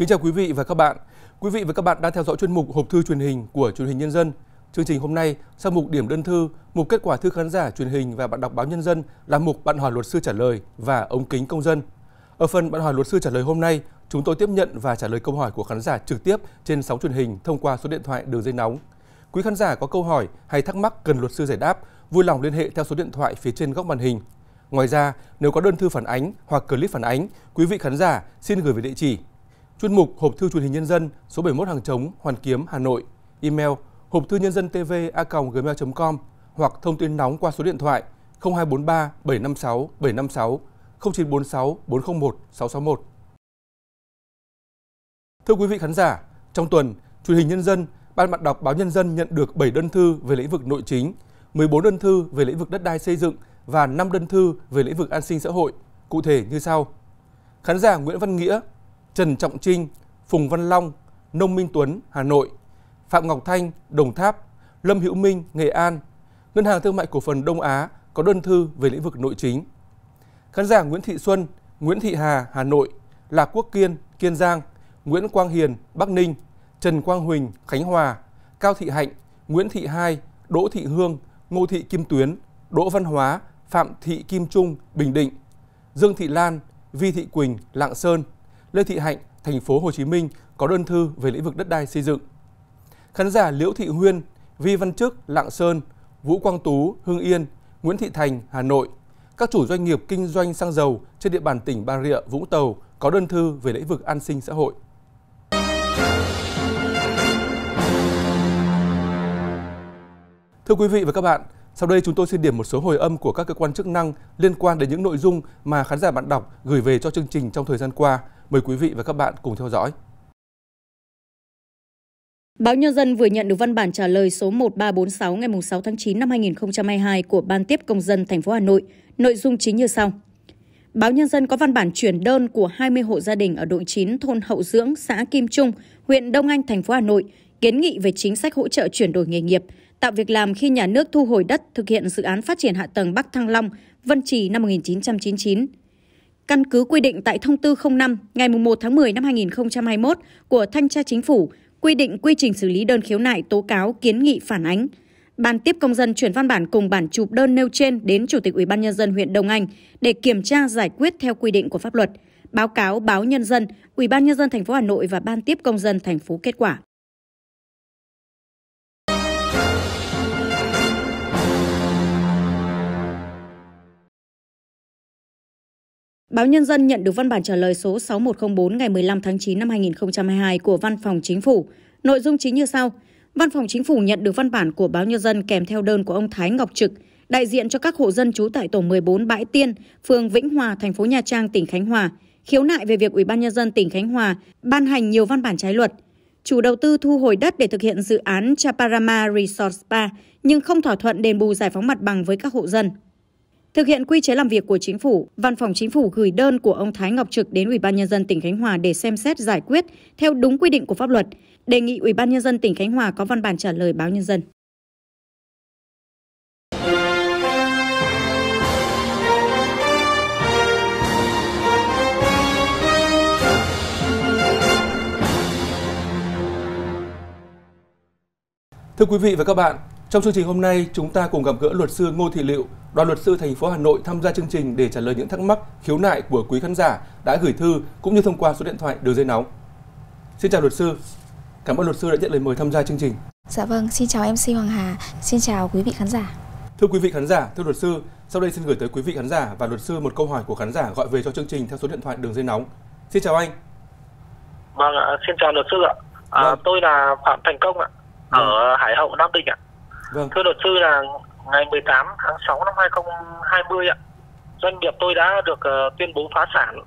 Kính chào quý vị và các bạn. Quý vị và các bạn đang theo dõi chuyên mục Hộp thư truyền hình của truyền hình Nhân dân. Chương trình hôm nay, sau mục điểm đơn thư, mục kết quả thư khán giả truyền hình và bạn đọc báo Nhân dân là mục bạn hỏi luật sư trả lời và ống kính công dân. Ở phần bạn hỏi luật sư trả lời hôm nay, chúng tôi tiếp nhận và trả lời câu hỏi của khán giả trực tiếp trên sóng truyền hình thông qua số điện thoại đường dây nóng. Quý khán giả có câu hỏi hay thắc mắc cần luật sư giải đáp, vui lòng liên hệ theo số điện thoại phía trên góc màn hình. Ngoài ra, nếu có đơn thư phản ánh hoặc clip phản ánh, quý vị khán giả xin gửi về địa chỉ Chuyên mục Hộp thư truyền hình nhân dân số 71 Hàng Chống, Hoàn Kiếm, Hà Nội. Email hộp thư nhân dân tv a gmail.com hoặc thông tin nóng qua số điện thoại 0243 756 756 0946 401 661. Thưa quý vị khán giả, trong tuần, truyền hình nhân dân, ban mặt đọc báo nhân dân nhận được 7 đơn thư về lĩnh vực nội chính, 14 đơn thư về lĩnh vực đất đai xây dựng và 5 đơn thư về lĩnh vực an sinh xã hội, cụ thể như sau. Khán giả Nguyễn Văn Nghĩa Trần Trọng Trinh, Phùng Văn Long, Nông Minh Tuấn, Hà Nội, Phạm Ngọc Thanh, Đồng Tháp, Lâm Hữu Minh, Nghệ An, Ngân hàng Thương mại Cổ phần Đông Á có đơn thư về lĩnh vực nội chính. Khán giả Nguyễn Thị Xuân, Nguyễn Thị Hà, Hà Nội, Lạc Quốc Kiên, Kiên Giang, Nguyễn Quang Hiền, Bắc Ninh, Trần Quang Huỳnh, Khánh Hòa, Cao Thị Hạnh, Nguyễn Thị Hai, Đỗ Thị Hương, Ngô Thị Kim Tuyến, Đỗ Văn Hóa, Phạm Thị Kim Trung, Bình Định, Dương Thị Lan, Vi Thị Quỳnh, Lạng Sơn, Lê Thị Hạnh, thành phố Hồ Chí Minh có đơn thư về lĩnh vực đất đai xây dựng. Khán giả Liễu Thị Huyên, Vi Văn Chức, Lạng Sơn, Vũ Quang Tú, Hưng Yên, Nguyễn Thị Thành, Hà Nội, các chủ doanh nghiệp kinh doanh xăng dầu trên địa bàn tỉnh Bà Rịa, Vũng Tàu có đơn thư về lĩnh vực an sinh xã hội. Thưa quý vị và các bạn, sau đây chúng tôi xin điểm một số hồi âm của các cơ quan chức năng liên quan đến những nội dung mà khán giả bạn đọc gửi về cho chương trình trong thời gian qua. Mời quý vị và các bạn cùng theo dõi. Báo Nhân dân vừa nhận được văn bản trả lời số 1346 ngày 6 tháng 9 năm 2022 của Ban tiếp công dân thành phố Hà Nội, nội dung chính như sau. Báo Nhân dân có văn bản chuyển đơn của 20 hộ gia đình ở đội 9 thôn Hậu Dưỡng, xã Kim Trung, huyện Đông Anh, thành phố Hà Nội, kiến nghị về chính sách hỗ trợ chuyển đổi nghề nghiệp, tạo việc làm khi nhà nước thu hồi đất thực hiện dự án phát triển hạ tầng Bắc Thăng Long, Vân Trì năm 1999 căn cứ quy định tại Thông tư 05 ngày 1 tháng 10 năm 2021 của Thanh tra Chính phủ quy định quy trình xử lý đơn khiếu nại tố cáo kiến nghị phản ánh. Ban tiếp công dân chuyển văn bản cùng bản chụp đơn nêu trên đến Chủ tịch Ủy ban nhân dân huyện Đông Anh để kiểm tra giải quyết theo quy định của pháp luật. Báo cáo báo nhân dân, Ủy ban nhân dân thành phố Hà Nội và Ban tiếp công dân thành phố kết quả. Báo Nhân dân nhận được văn bản trả lời số 6104 ngày 15 tháng 9 năm 2022 của Văn phòng Chính phủ. Nội dung chính như sau. Văn phòng Chính phủ nhận được văn bản của Báo Nhân dân kèm theo đơn của ông Thái Ngọc Trực, đại diện cho các hộ dân trú tại tổ 14 Bãi Tiên, phường Vĩnh Hòa, thành phố Nha Trang, tỉnh Khánh Hòa, khiếu nại về việc Ủy ban nhân dân tỉnh Khánh Hòa ban hành nhiều văn bản trái luật. Chủ đầu tư thu hồi đất để thực hiện dự án Chaparama Resort Spa nhưng không thỏa thuận đền bù giải phóng mặt bằng với các hộ dân. Thực hiện quy chế làm việc của chính phủ, Văn phòng Chính phủ gửi đơn của ông Thái Ngọc Trực đến Ủy ban nhân dân tỉnh Khánh Hòa để xem xét giải quyết theo đúng quy định của pháp luật, đề nghị Ủy ban nhân dân tỉnh Khánh Hòa có văn bản trả lời báo nhân dân. Thưa quý vị và các bạn, trong chương trình hôm nay, chúng ta cùng gặp gỡ luật sư Ngô Thị Liệu, đoàn luật sư thành phố Hà Nội tham gia chương trình để trả lời những thắc mắc, khiếu nại của quý khán giả đã gửi thư cũng như thông qua số điện thoại đường dây nóng. Xin chào luật sư. Cảm ơn luật sư đã nhận lời mời tham gia chương trình. Dạ vâng, xin chào MC Hoàng Hà, xin chào quý vị khán giả. Thưa quý vị khán giả, thưa luật sư, sau đây xin gửi tới quý vị khán giả và luật sư một câu hỏi của khán giả gọi về cho chương trình theo số điện thoại đường dây nóng. Xin chào anh. Vâng xin chào luật sư ạ. À, vâng. Tôi là Phạm Thành Công ạ, vâng. ở vâng. Hải Hậu, Nam Định ạ. Vâng. Thưa luật sư là ngày 18 tháng 6 năm 2020 ạ, doanh nghiệp tôi đã được uh, tuyên bố phá sản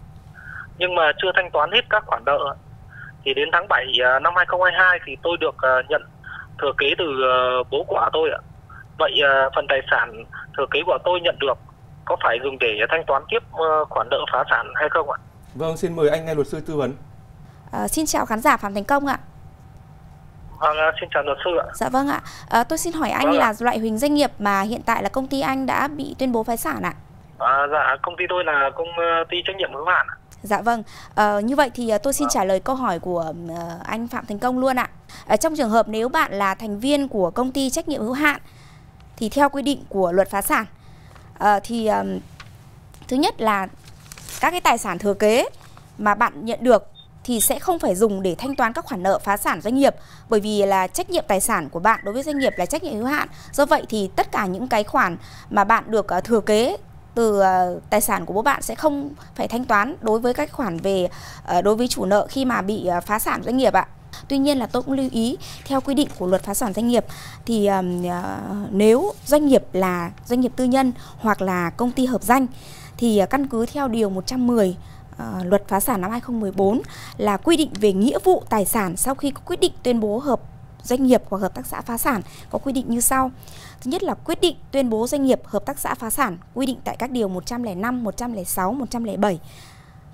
nhưng mà chưa thanh toán hết các khoản nợ. Thì đến tháng 7 uh, ờ, năm 2022 thì tôi được uh, nhận thừa kế từ uh, bố của tôi ạ. Vậy uh, phần tài sản thừa kế của tôi nhận được có phải dùng để thanh toán tiếp uh, khoản nợ phá sản hay không ạ? Vâng, xin mời anh nghe luật sư tư vấn. À, xin chào khán giả Phạm Thành Công ạ. Vâng, ờ, xin chào luật sư ạ. Dạ vâng ạ. À, tôi xin hỏi anh vâng là loại hình doanh nghiệp mà hiện tại là công ty anh đã bị tuyên bố phá sản ạ? À, dạ, công ty tôi là công ờ, ty trách nhiệm hữu hạn. Dạ vâng. À, như vậy thì tôi xin vâng. trả lời câu hỏi của anh Phạm Thành Công luôn ạ. À, trong trường hợp nếu bạn là thành viên của công ty trách nhiệm hữu hạn thì theo quy định của luật phá sản à, thì um, thứ nhất là các cái tài sản thừa kế mà bạn nhận được thì sẽ không phải dùng để thanh toán các khoản nợ phá sản doanh nghiệp bởi vì là trách nhiệm tài sản của bạn đối với doanh nghiệp là trách nhiệm hữu hạn. Do vậy thì tất cả những cái khoản mà bạn được à, thừa kế từ à, tài sản của bố bạn sẽ không phải thanh toán đối với các khoản về à, đối với chủ nợ khi mà bị phá sản doanh nghiệp ạ. Tuy nhiên là tôi cũng lưu ý theo quy định của luật phá sản doanh nghiệp thì nếu doanh nghiệp là doanh nghiệp tư nhân hoặc là công ty hợp danh thì căn cứ theo điều 110 uh, luật phá sản năm 2014 là quy định về nghĩa vụ tài sản sau khi có quyết định tuyên bố hợp doanh nghiệp hoặc hợp tác xã phá sản có quy định như sau. Thứ nhất là quyết định tuyên bố doanh nghiệp hợp tác xã phá sản quy định tại các điều 105, 106, 107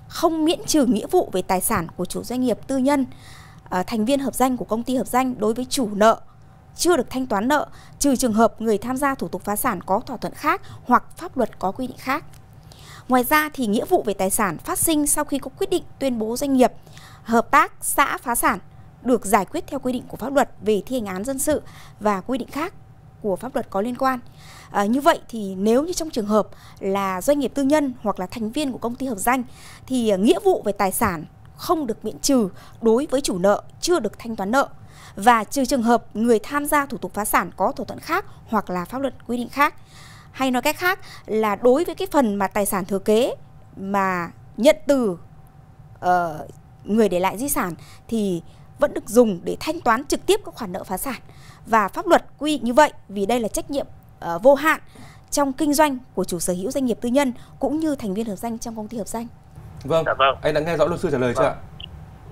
không miễn trừ nghĩa vụ về tài sản của chủ doanh nghiệp tư nhân, ờ, thành viên hợp danh của công ty hợp danh đối với chủ nợ chưa được thanh toán nợ trừ trường hợp người tham gia thủ tục phá sản có thỏa thuận khác hoặc pháp luật có quy định khác. Ngoài ra thì nghĩa vụ về tài sản phát sinh sau khi có quyết định tuyên bố doanh nghiệp hợp tác xã phá sản được giải quyết theo quy định của pháp luật về thi hành án dân sự và quy định khác của pháp luật có liên quan. À, như vậy thì nếu như trong trường hợp là doanh nghiệp tư nhân hoặc là thành viên của công ty hợp danh thì nghĩa vụ về tài sản không được miễn trừ đối với chủ nợ chưa được thanh toán nợ và trừ trường hợp người tham gia thủ tục phá sản có thỏa thuận khác hoặc là pháp luật quy định khác hay nói cách khác là đối với cái phần mà tài sản thừa kế mà nhận từ uh, người để lại di sản thì vẫn được dùng để thanh toán trực tiếp các khoản nợ phá sản và pháp luật quy định như vậy vì đây là trách nhiệm uh, vô hạn trong kinh doanh của chủ sở hữu doanh nghiệp tư nhân cũng như thành viên hợp danh trong công ty hợp danh. Vâng, dạ, vâng. anh đã nghe rõ luật sư trả lời vâng. chưa ạ?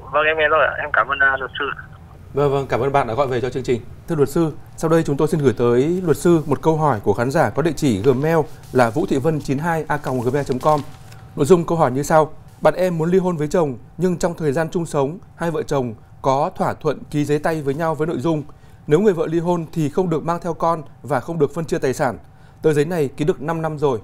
Vâng, vâng, em nghe rồi ạ. Em cảm ơn uh, luật sư. Vâng, vâng, cảm ơn bạn đã gọi về cho chương trình. Thưa luật sư, sau đây chúng tôi xin gửi tới luật sư một câu hỏi của khán giả có địa chỉ gmail là vũ thị vân 92 a gmail.com. Nội dung câu hỏi như sau: Bạn em muốn ly hôn với chồng nhưng trong thời gian chung sống, hai vợ chồng có thỏa thuận ký giấy tay với nhau với nội dung nếu người vợ ly hôn thì không được mang theo con và không được phân chia tài sản. Tờ giấy này ký được 5 năm rồi.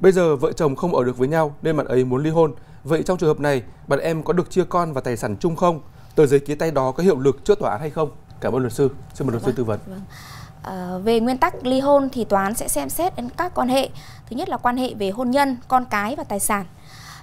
Bây giờ vợ chồng không ở được với nhau nên bạn ấy muốn ly hôn. Vậy trong trường hợp này, bạn em có được chia con và tài sản chung không? Tờ giấy ký tay đó có hiệu lực trước tòa án hay không? Cảm ơn luật sư. Xin mời luật sư vâng, tư vấn. Vâng. À, về nguyên tắc ly hôn thì tòa án sẽ xem xét đến các quan hệ. Thứ nhất là quan hệ về hôn nhân, con cái và tài sản.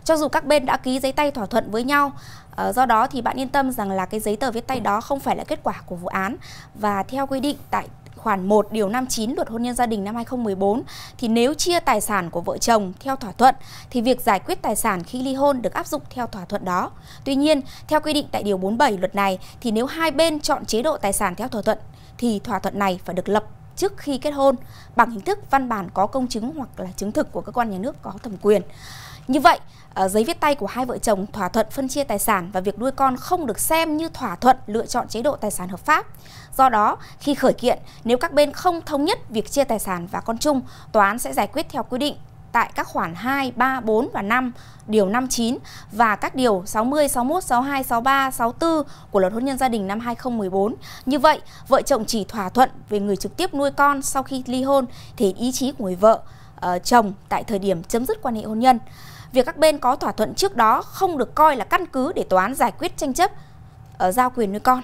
Cho dù các bên đã ký giấy tay thỏa thuận với nhau, à, do đó thì bạn yên tâm rằng là cái giấy tờ viết tay đó không phải là kết quả của vụ án và theo quy định tại khoản 1 điều 59 Luật hôn nhân gia đình năm 2014 thì nếu chia tài sản của vợ chồng theo thỏa thuận thì việc giải quyết tài sản khi ly hôn được áp dụng theo thỏa thuận đó. Tuy nhiên, theo quy định tại điều 47 luật này thì nếu hai bên chọn chế độ tài sản theo thỏa thuận thì thỏa thuận này phải được lập trước khi kết hôn bằng hình thức văn bản có công chứng hoặc là chứng thực của cơ quan nhà nước có thẩm quyền. Như vậy, ờ, giấy viết tay của hai vợ chồng thỏa thuận phân chia tài sản và việc nuôi con không được xem như thỏa thuận lựa chọn chế độ tài sản hợp pháp. Do đó, khi khởi kiện, nếu các bên không thống nhất việc chia tài sản và con chung, tòa án sẽ giải quyết theo quy định tại các khoản 2, 3, 4 và 5, điều 59 và các điều 60, 61, 62, 63, 64 của Luật hôn nhân gia đình năm 2014. Như vậy, vợ chồng chỉ thỏa thuận về người trực tiếp nuôi con sau khi ly hôn thì ý chí của người vợ uh, chồng tại thời điểm chấm dứt quan hệ hôn nhân việc các bên có thỏa thuận trước đó không được coi là căn cứ để tòa án giải quyết tranh chấp ở giao quyền nuôi con.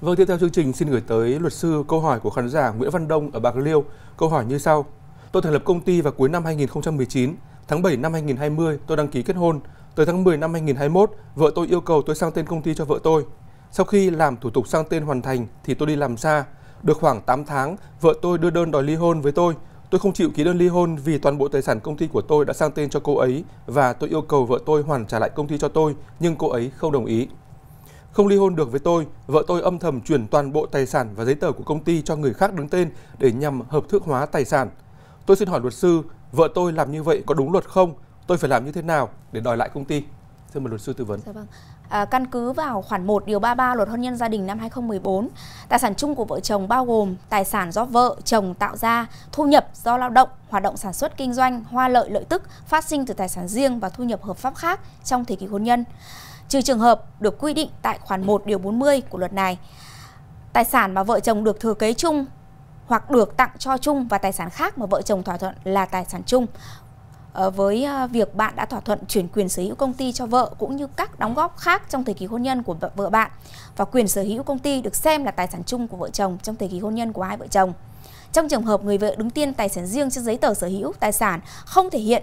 Vâng, tiếp theo chương trình xin gửi tới luật sư câu hỏi của khán giả Nguyễn Văn Đông ở Bạc Liêu. Câu hỏi như sau. Tôi thành lập công ty vào cuối năm 2019. Tháng 7 năm 2020 tôi đăng ký kết hôn. Tới tháng 10 năm 2021, vợ tôi yêu cầu tôi sang tên công ty cho vợ tôi. Sau khi làm thủ tục sang tên hoàn thành thì tôi đi làm xa. Được khoảng 8 tháng, vợ tôi đưa đơn đòi ly hôn với tôi. Tôi không chịu ký đơn ly hôn vì toàn bộ tài sản công ty của tôi đã sang tên cho cô ấy và tôi yêu cầu vợ tôi hoàn trả lại công ty cho tôi, nhưng cô ấy không đồng ý. Không ly hôn được với tôi, vợ tôi âm thầm chuyển toàn bộ tài sản và giấy tờ của công ty cho người khác đứng tên để nhằm hợp thức hóa tài sản. Tôi xin hỏi luật sư, vợ tôi làm như vậy có đúng luật không? Tôi phải làm như thế nào để đòi lại công ty? Thưa mời luật sư tư vấn. Dạ vâng. À, căn cứ vào khoản 1 điều 33 luật hôn nhân gia đình năm 2014, tài sản chung của vợ chồng bao gồm tài sản do vợ chồng tạo ra, thu nhập do lao động, hoạt động sản xuất kinh doanh, hoa lợi lợi tức phát sinh từ tài sản riêng và thu nhập hợp pháp khác trong thời kỳ hôn nhân. Trừ trường hợp được quy định tại khoản 1 điều 40 của luật này. Tài sản mà vợ chồng được thừa kế chung hoặc được tặng cho chung và tài sản khác mà vợ chồng thỏa thuận là tài sản chung Ờ, với à, việc bạn đã thỏa thuận chuyển quyền sở hữu công ty cho vợ cũng như các đóng góp khác trong thời kỳ hôn nhân của vợ bạn và quyền sở hữu công ty được xem là tài sản chung của vợ chồng trong thời kỳ hôn nhân của hai vợ chồng. Trong trường hợp người vợ đứng tên tài sản riêng trên giấy tờ sở hữu tài sản không thể hiện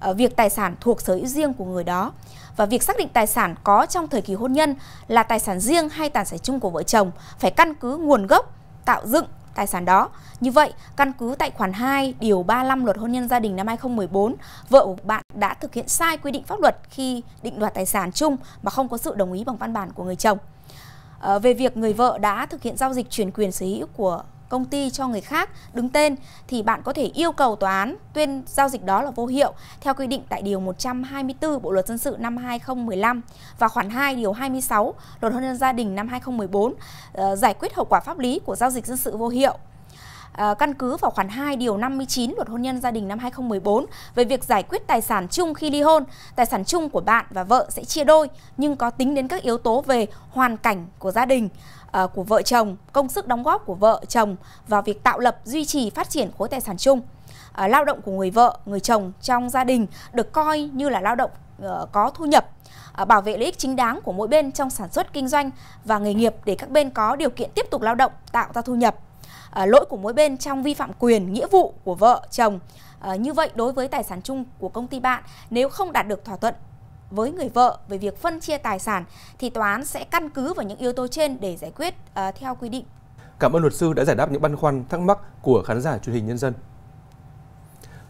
ờ, việc tài sản thuộc sở hữu riêng của người đó và việc xác định tài sản có trong thời kỳ hôn nhân là tài sản riêng hay tài sản chung của vợ chồng phải căn cứ nguồn gốc tạo dựng tài sản đó. Như vậy, căn cứ tại khoản 2 điều 35 Luật hôn nhân gia đình năm 2014, vợ của bạn đã thực hiện sai quy định pháp luật khi định đoạt tài sản chung mà không có sự đồng ý bằng văn bản của người chồng. À, về việc người vợ đã thực hiện giao dịch chuyển quyền sở hữu của công ty cho người khác đứng tên thì bạn có thể yêu cầu tòa án tuyên giao dịch đó là vô hiệu theo quy định tại điều 124 Bộ luật dân sự năm 2015 và khoản 2 điều 26 Luật hôn nhân gia đình năm 2014 uh, ờ, giải quyết hậu quả pháp lý của giao dịch dân sự vô hiệu. Ờ, căn cứ vào khoản 2 điều 59 luật hôn nhân gia đình năm 2014 về việc giải quyết tài sản chung khi ly hôn. Tài sản chung của bạn và vợ sẽ chia đôi nhưng có tính đến các yếu tố về hoàn cảnh của gia đình ờ, của vợ chồng, công sức đóng góp của vợ chồng vào việc tạo lập, duy trì, phát triển khối tài sản chung. Ờ, lao động của người vợ, người chồng trong gia đình được coi như là lao động có thu nhập bảo vệ lợi ích chính đáng của mỗi bên trong sản xuất kinh doanh và nghề nghiệp để các bên có điều kiện tiếp tục lao động tạo ra thu nhập À, lỗi của mỗi bên trong vi phạm quyền, nghĩa vụ của vợ, chồng. À, như vậy đối với tài sản chung của công ty bạn, nếu không đạt được thỏa thuận với người vợ về việc phân chia tài sản thì tòa án sẽ căn cứ vào những yếu tố trên để giải quyết à, theo quy định. Cảm ơn luật sư đã giải đáp những băn khoăn, thắc mắc của khán giả truyền hình nhân dân.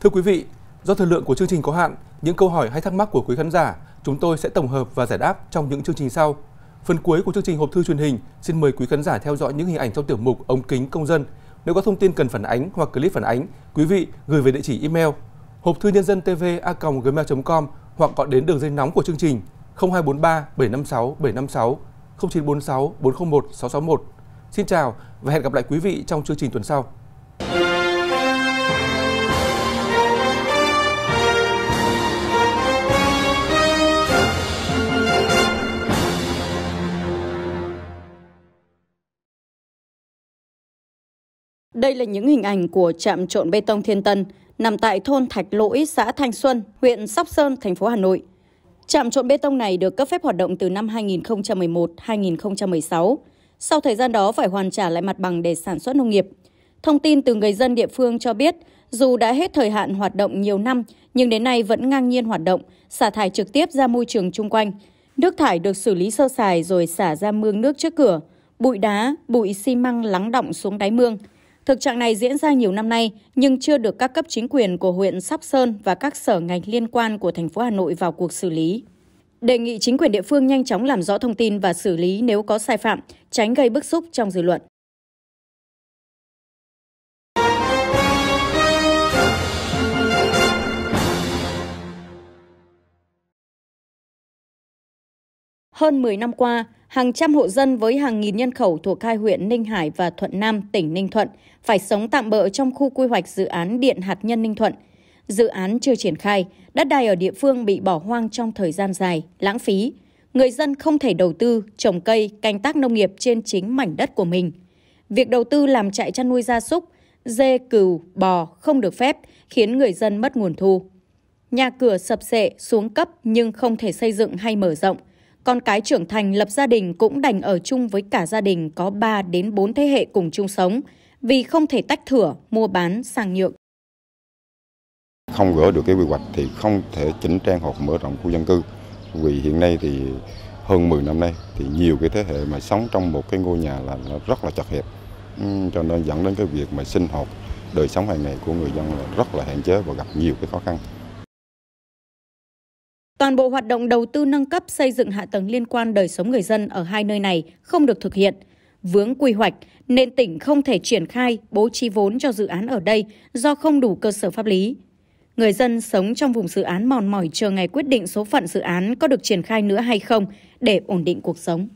Thưa quý vị, do thời lượng của chương trình có hạn, những câu hỏi hay thắc mắc của quý khán giả chúng tôi sẽ tổng hợp và giải đáp trong những chương trình sau. Phần cuối của chương trình hộp thư truyền hình, xin mời quý khán giả theo dõi những hình ảnh trong tiểu mục ống kính công dân. Nếu có thông tin cần phản ánh hoặc clip phản ánh, quý vị gửi về địa chỉ email hộp thư nhân dân tv a gmail.com hoặc gọi đến đường dây nóng của chương trình 0243 756 756 0946 401 661. Xin chào và hẹn gặp lại quý vị trong chương trình tuần sau. Đây là những hình ảnh của trạm trộn bê tông Thiên Tân, nằm tại thôn Thạch Lỗi, xã Thanh Xuân, huyện Sóc Sơn, thành phố Hà Nội. Trạm trộn bê tông này được cấp phép hoạt động từ năm 2011-2016. Sau thời gian đó phải hoàn trả lại mặt bằng để sản xuất nông nghiệp. Thông tin từ người dân địa phương cho biết, dù đã hết thời hạn hoạt động nhiều năm, nhưng đến nay vẫn ngang nhiên hoạt động, xả thải trực tiếp ra môi trường chung quanh. Nước thải được xử lý sơ sài rồi xả ra mương nước trước cửa, bụi đá, bụi xi măng lắng động xuống đáy mương. Thực trạng này diễn ra nhiều năm nay nhưng chưa được các cấp chính quyền của huyện Sóc Sơn và các sở ngành liên quan của thành phố Hà Nội vào cuộc xử lý. Đề nghị chính quyền địa phương nhanh chóng làm rõ thông tin và xử lý nếu có sai phạm, tránh gây bức xúc trong dư luận. Hơn 10 năm qua, hàng trăm hộ dân với hàng nghìn nhân khẩu thuộc hai huyện Ninh Hải và Thuận Nam, tỉnh Ninh Thuận phải sống tạm bỡ trong khu quy hoạch dự án điện hạt nhân Ninh Thuận. Dự án chưa triển khai, đất đai ở địa phương bị bỏ hoang trong thời gian dài, lãng phí. Người dân không thể đầu tư, trồng cây, canh tác nông nghiệp trên chính mảnh đất của mình. Việc đầu tư làm trại chăn nuôi gia súc, dê, cừu, bò không được phép, khiến người dân mất nguồn thu. Nhà cửa sập sệ, xuống cấp nhưng không thể xây dựng hay mở rộng – con cái trưởng thành lập gia đình cũng đành ở chung với cả gia đình có 3 đến 4 thế hệ cùng chung sống vì không thể tách thửa, mua bán, sang nhượng. Không gỡ được cái quy hoạch thì không thể chỉnh trang hoặc mở rộng khu dân cư. Vì hiện nay thì hơn 10 năm nay thì nhiều cái thế hệ mà sống trong một cái ngôi nhà là, là rất là chật hẹp. Cho nên dẫn đến cái việc mà sinh hoạt đời sống hàng ngày của người dân là rất là hạn chế và gặp nhiều cái khó khăn. Toàn bộ hoạt động đầu tư nâng cấp xây dựng hạ tầng liên quan đời sống người dân ở hai nơi này không được thực hiện. Vướng quy hoạch nên tỉnh không thể triển khai bố trí vốn cho dự án ở đây do không đủ cơ sở pháp lý. Người dân sống trong vùng dự án mòn mỏi chờ ngày quyết định số phận dự án có được triển khai nữa hay không để ổn định cuộc sống.